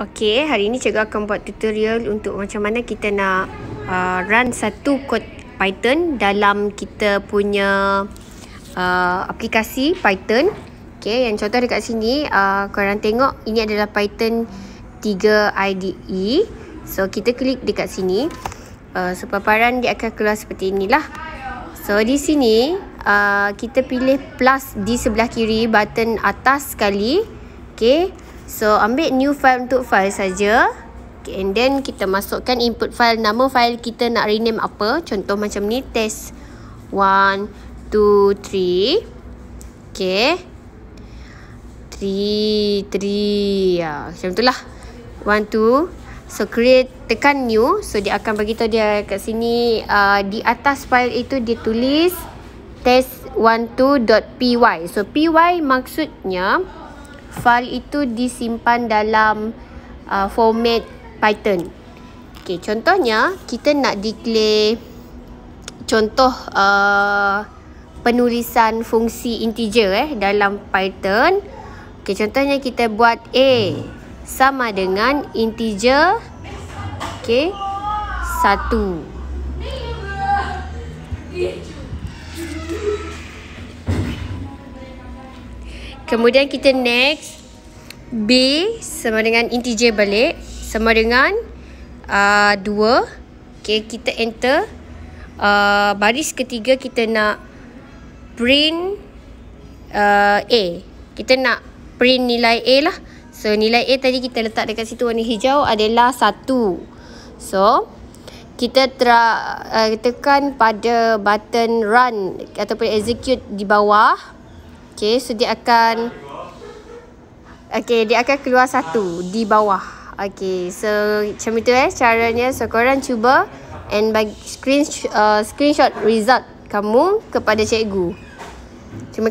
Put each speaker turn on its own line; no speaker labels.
Okey, hari ini cikgu akan buat tutorial untuk macam mana kita nak uh, run satu kod Python dalam kita punya uh, aplikasi Python. Okey, yang contoh dekat sini, uh, korang tengok ini adalah Python 3 IDE. So, kita klik dekat sini. Uh, so, paparan dia akan keluar seperti inilah. So, di sini uh, kita pilih plus di sebelah kiri button atas sekali. Okey. So ambil new file untuk file saja. Okay, and then kita masukkan input file nama file kita nak rename apa. Contoh macam ni test 1 2 3. Okey. 3 3. Ya, macam itulah. 1 2. So create tekan new. So dia akan bagi tahu dia kat sini uh, di atas file itu dia tulis test 12.py. So py maksudnya file itu disimpan dalam uh, format Python. Okay, contohnya kita nak declare contoh uh, penulisan fungsi integer eh dalam Python. Okay, contohnya kita buat a sama dengan integer okay satu. Kemudian kita next B sama dengan integer balik sama dengan uh, 2. Okay, kita enter. Uh, baris ketiga kita nak print uh, A. Kita nak print nilai A lah. So, nilai A tadi kita letak dekat situ warna hijau adalah 1. So, kita tra, uh, tekan pada button run ataupun execute di bawah. Okay, so dia akan Okay, dia akan keluar satu di bawah Okay, so macam itu eh caranya So, korang cuba And bagi screen, uh, screenshot result kamu kepada cikgu Terima kasih